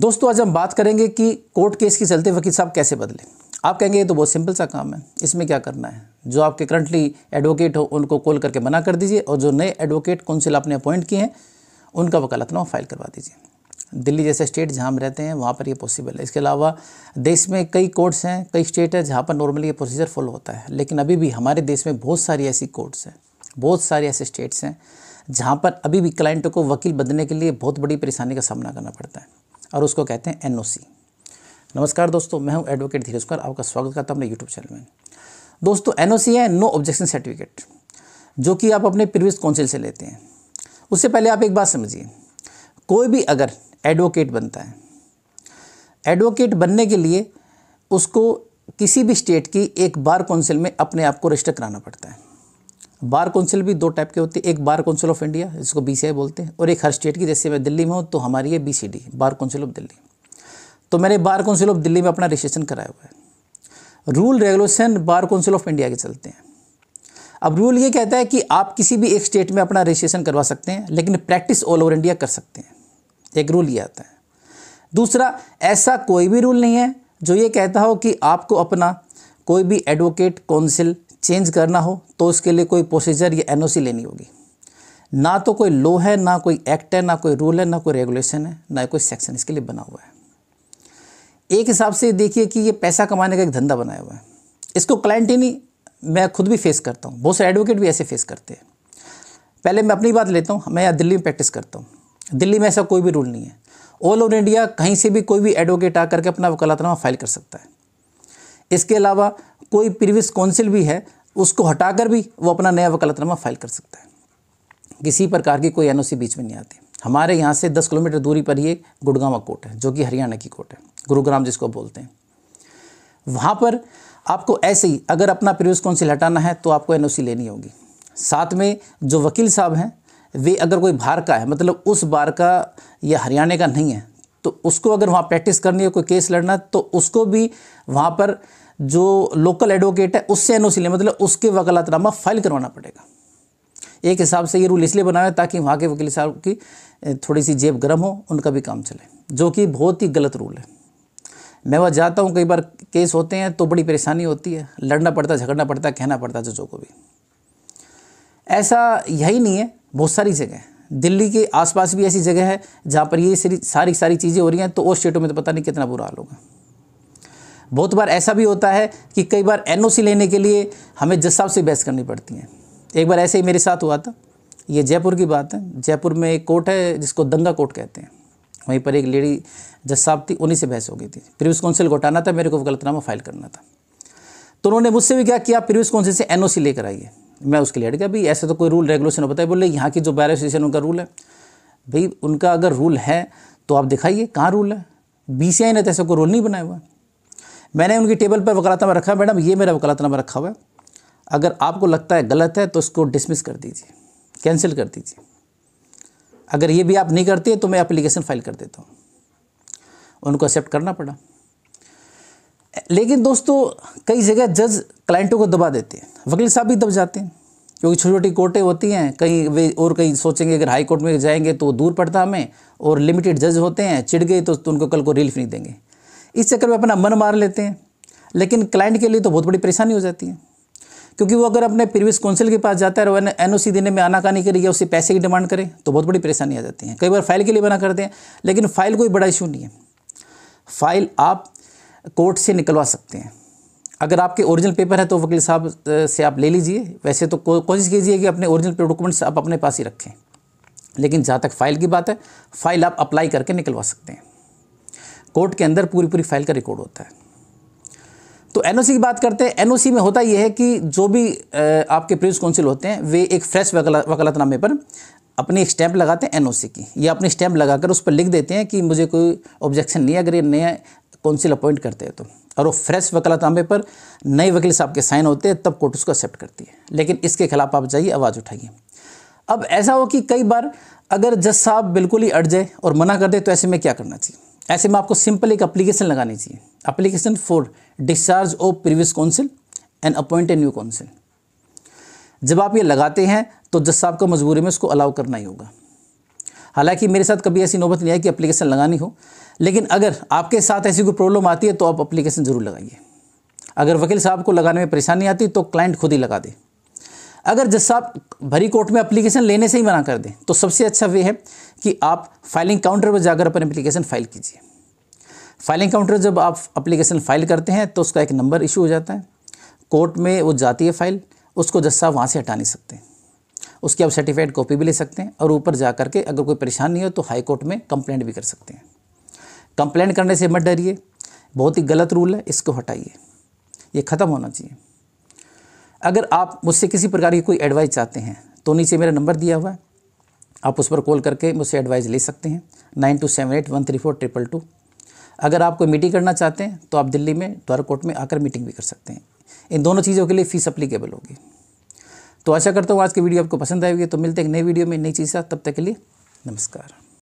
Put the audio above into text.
दोस्तों आज हम बात करेंगे कि कोर्ट केस के चलते वकील साहब कैसे बदले आप कहेंगे ये तो बहुत सिंपल सा काम है इसमें क्या करना है जो आपके करंटली एडवोकेट हो उनको कॉल करके मना कर दीजिए और जो नए एडवोकेट काउंसिल आपने अपॉइंट किए हैं उनका वकालतनामा फाइल करवा दीजिए दिल्ली जैसे स्टेट जहाँ हम रहते हैं वहाँ पर ये पॉसिबल है इसके अलावा देश में कई कोर्ट्स हैं कई स्टेट हैं जहाँ पर नॉर्मली ये प्रोसीजर फॉलो होता है लेकिन अभी भी हमारे देश में बहुत सारी ऐसी कोर्ट्स हैं बहुत सारे ऐसे स्टेट्स हैं जहाँ पर अभी भी क्लाइंटों को वकील बदलने के लिए बहुत बड़ी परेशानी का सामना करना पड़ता है और उसको कहते हैं एन नमस्कार दोस्तों मैं हूं एडवोकेट धीरज कुमार आपका स्वागत करता हूं अपने यूट्यूब चैनल में दोस्तों एन है नो ऑब्जेक्शन सर्टिफिकेट जो कि आप अपने प्रीवियस काउंसिल से लेते हैं उससे पहले आप एक बात समझिए कोई भी अगर एडवोकेट बनता है एडवोकेट बनने के लिए उसको किसी भी स्टेट की एक बार काउंसिल में अपने आप को रजिस्टर कराना पड़ता है बार काउंसिल भी दो टाइप के होते हैं एक बार काउंसिल ऑफ इंडिया जिसको बी बोलते हैं और एक हर स्टेट की जैसे मैं दिल्ली में हूँ तो हमारी है B bar council of Delhi तो मैंने बार काउंसिल ऑफ दिल्ली में अपना रजिस्ट्रेशन कराया हुआ है rule regulation bar council of India के चलते हैं अब रूल ये कहता है कि आप किसी भी एक स्टेट में अपना रजिस्ट्रेशन करवा सकते हैं लेकिन प्रैक्टिस ऑल ओवर इंडिया कर सकते हैं एक रूल ये आता है दूसरा ऐसा कोई भी रूल नहीं है जो ये कहता हो कि आपको अपना कोई भी एडवोकेट काउंसिल चेंज करना हो तो उसके लिए कोई प्रोसीजर या एनओसी लेनी होगी ना तो कोई लॉ है ना कोई एक्ट है ना कोई रूल है ना कोई रेगुलेशन है ना कोई सेक्शन इसके लिए बना हुआ है एक हिसाब से देखिए कि ये पैसा कमाने का एक धंधा बनाया हुआ है इसको क्लाइंट ही नहीं मैं खुद भी फेस करता हूँ बहुत सारे एडवोकेट भी ऐसे फेस करते हैं पहले मैं अपनी बात लेता हूँ मैं यहाँ दिल्ली में प्रैक्टिस करता हूँ दिल्ली में ऐसा कोई भी रूल नहीं है ऑल ओवर इंडिया कहीं से भी कोई भी एडवोकेट आकर के अपना वकालतनामा फाइल कर सकता है इसके अलावा कोई प्रीवियस काउंसिल भी है उसको हटाकर भी वो अपना नया वकालतनामा फाइल कर सकता है किसी प्रकार की कोई एनओसी बीच में नहीं आती हमारे यहाँ से 10 किलोमीटर दूरी पर ही एक गुड़गावा कोर्ट है जो कि हरियाणा की कोर्ट है गुरुग्राम जिसको बोलते हैं वहाँ पर आपको ऐसे ही अगर अपना प्रीवियस काउंसिल हटाना है तो आपको एन लेनी होगी साथ में जो वकील साहब हैं वे अगर कोई बाहर का है मतलब उस बार का या हरियाणा का नहीं है तो उसको अगर वहाँ प्रैक्टिस करनी है कोई केस लड़ना तो उसको भी वहाँ पर जो लोकल एडवोकेट है उससे एन मतलब उसके वकालतनामा फाइल करवाना पड़ेगा एक हिसाब से ये रूल इसलिए बनाया ताकि वहाँ के वकील साहब की थोड़ी सी जेब गर्म हो उनका भी काम चले जो कि बहुत ही गलत रूल है मैं वह जाता हूँ कई बार केस होते हैं तो बड़ी परेशानी होती है लड़ना पड़ता झगड़ना पड़ता कहना पड़ता जजों को भी ऐसा यही नहीं है बहुत सारी जगह दिल्ली के आसपास भी ऐसी जगह है जहाँ पर ये सारी सारी चीज़ें हो रही हैं तो उस स्टेटों में तो पता नहीं कितना बुरा हाल होगा बहुत बार ऐसा भी होता है कि कई बार एनओसी लेने के लिए हमें जज साहब से बहस करनी पड़ती है एक बार ऐसे ही मेरे साथ हुआ था ये जयपुर की बात है जयपुर में एक कोर्ट है जिसको दंगा कोर्ट कहते हैं वहीं पर एक लेडी जज साहब थी उन्हीं से बहस हो गई थी प्रीवियस काउंसिल को हटाना था मेरे को गलतनामा फाइल करना था तो उन्होंने मुझसे भी क्या किया प्रीवियस काउंसिल से एन लेकर आइए मैं उसके लिए गया भाई ऐसे तो कोई रूल रेगुलेशन बताए बोले यहाँ की जो बार एसोसिएशन उनका रूल है भाई उनका अगर रूल है तो आप दिखाइए कहाँ रूल है बी ने तो ऐसा कोई रूल नहीं बनाया हुआ मैंने उनकी टेबल पर वकालतनामा रखा मैडम ये मेरा वकालतनामा रखा हुआ है अगर आपको लगता है गलत है तो उसको डिसमिस कर दीजिए कैंसिल कर दीजिए अगर ये भी आप नहीं करते तो मैं अप्लीकेशन फाइल कर देता हूँ उनको एक्सेप्ट करना पड़ा लेकिन दोस्तों कई जगह जज क्लाइंटों को दबा देते हैं वकील साहब भी दब जाते हैं क्योंकि छोटी छोटी कोर्टें होती हैं कहीं वे और कहीं सोचेंगे अगर हाई कोर्ट में जाएंगे तो दूर पड़ता हमें और लिमिटेड जज होते हैं चिढ़ गए तो, तो उनको कल को रिलीफ नहीं देंगे इस चक्कर में अपना मन मार लेते हैं लेकिन क्लाइंट के लिए तो बहुत बड़ी परेशानी हो जाती है क्योंकि वो अगर अपने प्रीवियस काउंसिल के पास जाता है और एन ओ देने में आनाकानी करेगी उससे पैसे की डिमांड करें तो बहुत बड़ी परेशानी आ जाती है कई बार फाइल के लिए मना करते हैं लेकिन फाइल कोई बड़ा इशू नहीं है फाइल आप कोर्ट से निकलवा सकते हैं अगर आपके ओरिजिनल पेपर है तो वकील साहब से आप ले लीजिए वैसे तो कोशिश कीजिए कि अपने ओरिजिनल डॉक्यूमेंट्स आप अपने पास ही रखें लेकिन जहाँ तक फ़ाइल की बात है फ़ाइल आप अप्लाई करके निकलवा सकते हैं कोर्ट के अंदर पूरी पूरी फाइल का रिकॉर्ड होता है तो एनओसी की बात करते हैं एनओसी में होता यह है कि जो भी आपके प्रिंस काउंसिल होते हैं वे एक फ्रेश वकला, वकालतनामे पर अपनी एक स्टैंप लगाते हैं एनओसी की या अपनी स्टैंप लगाकर उस पर लिख देते हैं कि मुझे कोई ऑब्जेक्शन नहीं अगर ये नया काउंसिल अपॉइंट करते हैं तो और वो फ्रेश वकालतनामे पर नए वकील साहब के साइन होते हैं तब कोर्ट उसको एक्सेप्ट करती है लेकिन इसके खिलाफ आप जाइए आवाज़ उठाइए अब ऐसा हो कि कई बार अगर जज साहब बिल्कुल ही अड़ जाए और मना कर दे तो ऐसे में क्या करना चाहिए ऐसे में आपको सिंपल एक अप्लीकेशन लगानी चाहिए application for discharge of previous counsel and appoint a new counsel जब आप ये लगाते हैं तो जज साहब को मजबूरी में उसको अलाउ करना ही होगा हालांकि मेरे साथ कभी ऐसी नौबत नहीं आई कि अप्लीकेशन लगानी हो लेकिन अगर आपके साथ ऐसी कोई प्रॉब्लम आती है तो आप अप्लीकेशन ज़रूर लगाइए अगर वकील साहब को लगाने में परेशानी आती तो क्लाइंट खुद ही लगा दे अगर जज साहब भरी कोर्ट में अप्लीकेशन लेने से ही मना कर दें तो सबसे अच्छा वे है कि आप फाइलिंग काउंटर पर जाकर अपन अप्लीकेशन फाइल कीजिए फाइलिंग काउंटर जब आप अप्लीकेशन फाइल करते हैं तो उसका एक नंबर इशू हो जाता है कोर्ट में वो जाती है फाइल उसको जज साहब वहाँ से हटा नहीं सकते उसकी आप सर्टिफाइड कॉपी भी ले सकते हैं और ऊपर जा करके अगर कोई परेशान नहीं हो तो हाई कोर्ट में कंप्लेंट भी कर सकते हैं कंप्लेंट करने से मत डरिए बहुत ही गलत रूल है इसको हटाइए ये ख़त्म होना चाहिए अगर आप मुझसे किसी प्रकार की कोई एडवाइस चाहते हैं तो नीचे मेरा नंबर दिया हुआ है आप उस पर कॉल करके मुझसे एडवाइस ले सकते हैं nine two seven eight one three four triple two अगर आप कोई मीटिंग करना चाहते हैं तो आप दिल्ली में द्वारा कोर्ट में आकर मीटिंग भी कर सकते हैं इन दोनों चीज़ों के लिए फ़ीस अप्लीकेबल होगी तो आशा करता हूँ आज की वीडियो आपको पसंद आएगी तो मिलते हैं एक नई वीडियो में नई चीज़ तब तक के लिए नमस्कार